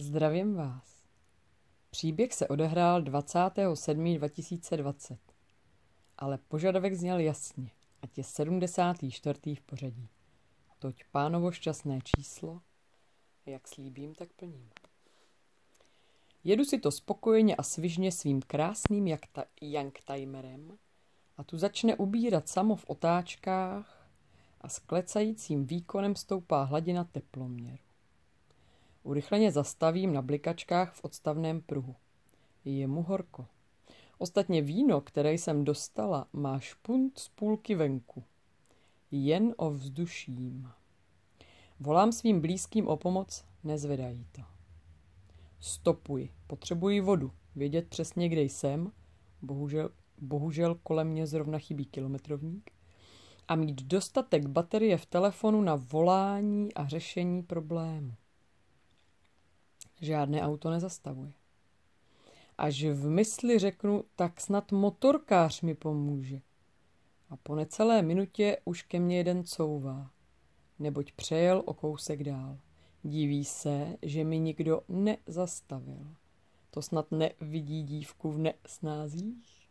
Zdravím vás. Příběh se odehrál 27. 2020, ale požadavek zněl jasně, ať je 74. v pořadí. Toť pánovo šťastné číslo, jak slíbím, tak plním. Jedu si to spokojeně a svižně svým krásným jakta- Timerem a tu začne ubírat samo v otáčkách a s klecajícím výkonem stoupá hladina teploměru. Urychleně zastavím na blikačkách v odstavném pruhu. Je mu horko. Ostatně víno, které jsem dostala, má špunt z půlky venku. Jen o vzduším. Volám svým blízkým o pomoc, nezvedají to. Stopuji, potřebuji vodu, vědět přesně, kde jsem, bohužel, bohužel kolem mě zrovna chybí kilometrovník, a mít dostatek baterie v telefonu na volání a řešení problému žádné auto nezastavuje. Až v mysli řeknu, tak snad motorkář mi pomůže. A po necelé minutě už ke mně jeden couvá, neboť přejel o kousek dál. Díví se, že mi nikdo nezastavil. To snad nevidí dívku v nesnázích?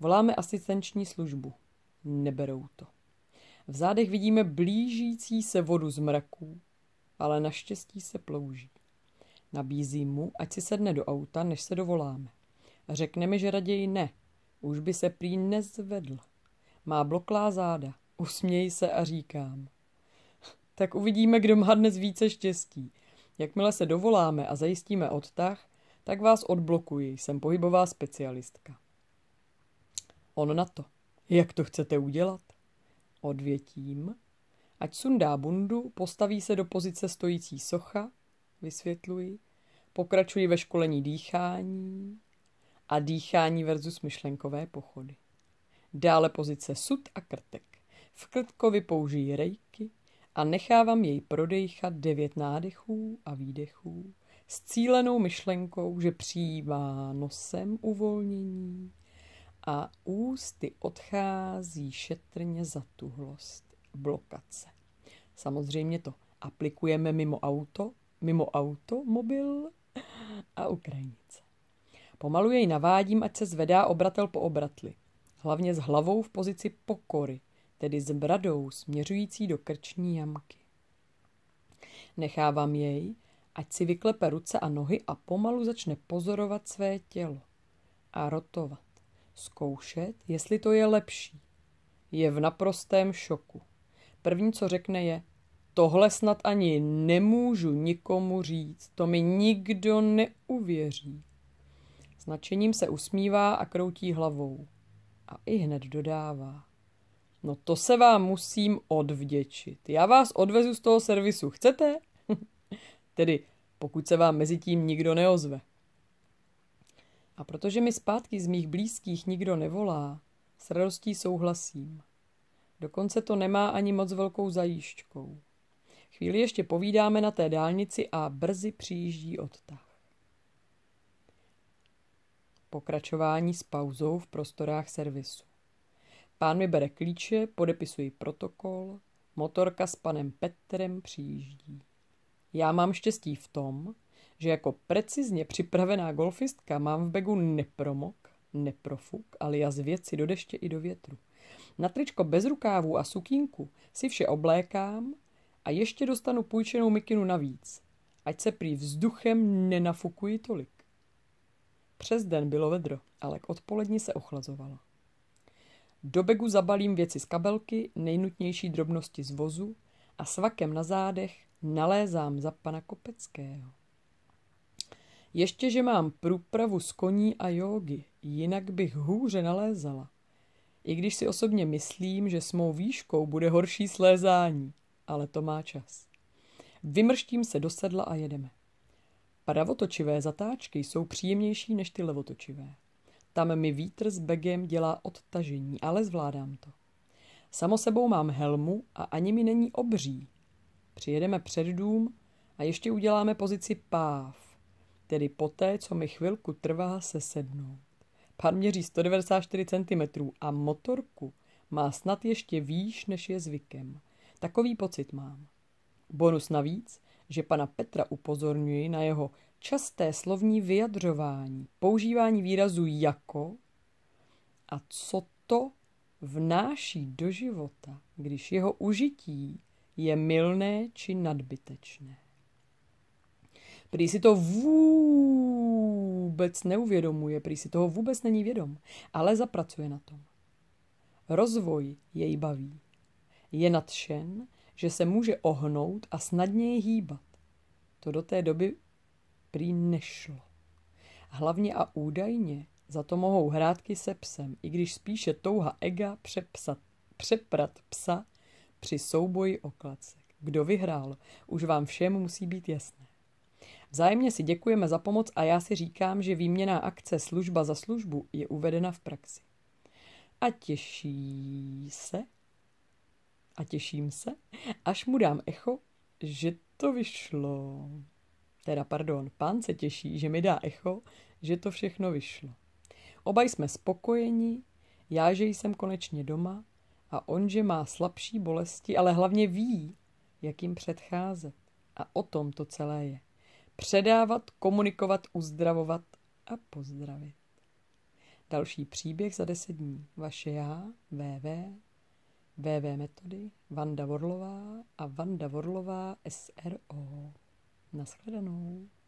Voláme asistenční službu. Neberou to. V zádech vidíme blížící se vodu z mraků, ale naštěstí se plouží. Nabízím mu, ať si sedne do auta, než se dovoláme. A řekne mi, že raději ne. Už by se prý nezvedl. Má bloklá záda. Usměj se a říkám. Tak uvidíme, kdo má dnes více štěstí. Jakmile se dovoláme a zajistíme odtah, tak vás odblokuji, jsem pohybová specialistka. On na to. Jak to chcete udělat? Odvětím. Ať sundá bundu, postaví se do pozice stojící socha, vysvětluji, pokračuji ve školení dýchání a dýchání versus myšlenkové pochody. Dále pozice sud a krtek. V krtkovi použijí rejky a nechávám jej prodejchat devět nádechů a výdechů s cílenou myšlenkou, že přijímá nosem uvolnění a ústy odchází šetrně tuhlost blokace. Samozřejmě to aplikujeme mimo auto mimo auto, mobil a ukrajince. Pomalu jej navádím, ať se zvedá obratel po obratli. Hlavně s hlavou v pozici pokory, tedy s bradou směřující do krční jamky. Nechávám jej, ať si vyklepe ruce a nohy a pomalu začne pozorovat své tělo a rotovat. Zkoušet, jestli to je lepší. Je v naprostém šoku. První, co řekne, je Tohle snad ani nemůžu nikomu říct, to mi nikdo neuvěří. S nadšením se usmívá a kroutí hlavou. A i hned dodává. No to se vám musím odvděčit. Já vás odvezu z toho servisu. Chcete? tedy pokud se vám mezi tím nikdo neozve. A protože mi zpátky z mých blízkých nikdo nevolá, s radostí souhlasím. Dokonce to nemá ani moc velkou zajížďkou. Chvíli ještě povídáme na té dálnici a brzy přijíždí odtah. Pokračování s pauzou v prostorách servisu. Pán mi bere klíče, podepisuji protokol, motorka s panem Petrem přijíždí. Já mám štěstí v tom, že jako precizně připravená golfistka mám v begu nepromok, neprofuk, alias věci do deště i do větru. Na tričko bez rukávů a sukínku si vše oblékám, a ještě dostanu půjčenou mikinu navíc, ať se prý vzduchem nenafukuji tolik. Přes den bylo vedro, ale k odpoledni se ochlazovalo. Do begu zabalím věci z kabelky, nejnutnější drobnosti z vozu a svakem na zádech nalézám za pana Kopeckého. Ještě, že mám průpravu z koní a jógy, jinak bych hůře nalézala. I když si osobně myslím, že s mou výškou bude horší slézání ale to má čas. Vymrštím se do sedla a jedeme. Pravotočivé zatáčky jsou příjemnější než ty levotočivé. Tam mi vítr s begem dělá odtažení, ale zvládám to. Samo sebou mám helmu a ani mi není obří. Přijedeme před dům a ještě uděláme pozici páv, tedy poté, co mi chvilku trvá se sednout. Pan měří 194 cm a motorku má snad ještě výš, než je zvykem. Takový pocit mám. Bonus navíc, že pana Petra upozorňuji na jeho časté slovní vyjadřování, používání výrazu jako a co to vnáší do života, když jeho užití je milné či nadbytečné. Prý si to vůbec neuvědomuje, prý si toho vůbec není vědom, ale zapracuje na tom. Rozvoj jej baví. Je nadšen, že se může ohnout a snadněji hýbat. To do té doby prý nešlo. Hlavně a údajně za to mohou hrátky se psem, i když spíše touha ega přepsat, přeprat psa při souboji o klacek. Kdo vyhrál, už vám všem musí být jasné. Vzájemně si děkujeme za pomoc a já si říkám, že výměná akce služba za službu je uvedena v praxi. A těší se, a těším se, až mu dám echo, že to vyšlo. Teda pardon, pán se těší, že mi dá echo, že to všechno vyšlo. Oba jsme spokojeni, já, že jsem konečně doma a on, že má slabší bolesti, ale hlavně ví, jak jim předcházet. A o tom to celé je. Předávat, komunikovat, uzdravovat a pozdravit. Další příběh za deset dní. Vaše já, VV, VV Metody, Vanda Vorlová a Vanda Vorlová SRO. Naschledanou.